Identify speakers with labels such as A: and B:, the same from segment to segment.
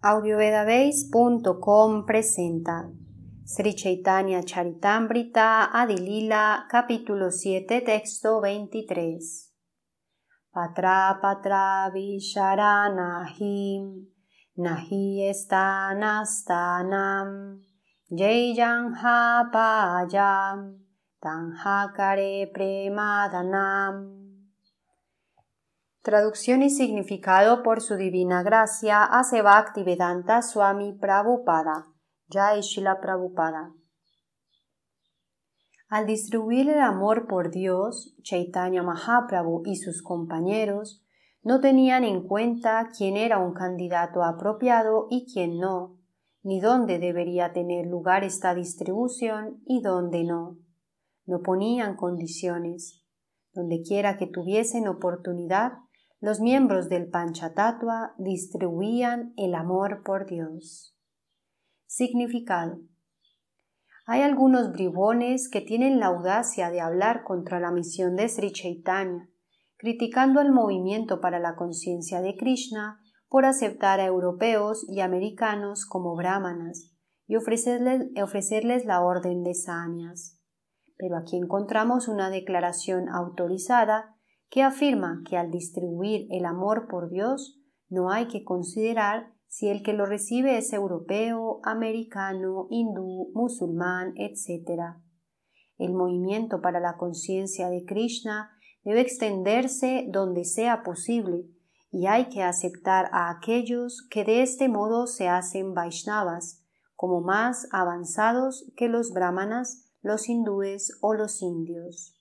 A: audiovedabase.com presenta Sri Chaitanya Charitamrita Adilila capítulo 7 texto 23 Patra patra vishara nahi estanastanam jayam ha payam premadanam Traducción y significado por su divina gracia hace Vedanta Swami Prabhupada, jaishila Prabhupada. Al distribuir el amor por Dios, Chaitanya Mahaprabhu y sus compañeros no tenían en cuenta quién era un candidato apropiado y quién no, ni dónde debería tener lugar esta distribución y dónde no. No ponían condiciones. Donde quiera que tuviesen oportunidad, los miembros del Panchatatua distribuían el amor por Dios. Significado. Hay algunos bribones que tienen la audacia de hablar contra la misión de Sri Chaitanya, criticando al movimiento para la conciencia de Krishna por aceptar a europeos y americanos como brahmanas y ofrecerles, la orden de sanias. Pero aquí encontramos una declaración autorizada que afirma que al distribuir el amor por Dios no hay que considerar si el que lo recibe es europeo, americano, hindú, musulmán, etc. El movimiento para la conciencia de Krishna debe extenderse donde sea posible y hay que aceptar a aquellos que de este modo se hacen Vaishnavas, como más avanzados que los brahmanas, los hindúes o los indios.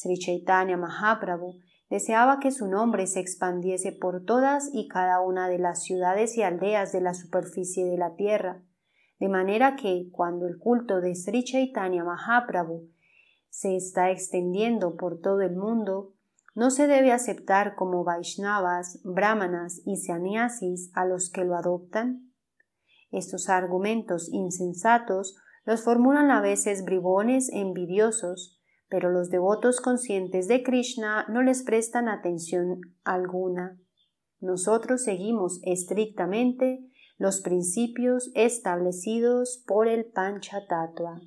A: Sri Chaitanya Mahaprabhu deseaba que su nombre se expandiese por todas y cada una de las ciudades y aldeas de la superficie de la tierra, de manera que, cuando el culto de Sri Chaitanya Mahaprabhu se está extendiendo por todo el mundo, no se debe aceptar como Vaishnavas, Brahmanas y Sannyasis a los que lo adoptan. Estos argumentos insensatos los formulan a veces bribones envidiosos pero los devotos conscientes de Krishna no les prestan atención alguna. Nosotros seguimos estrictamente los principios establecidos por el Panchatattva.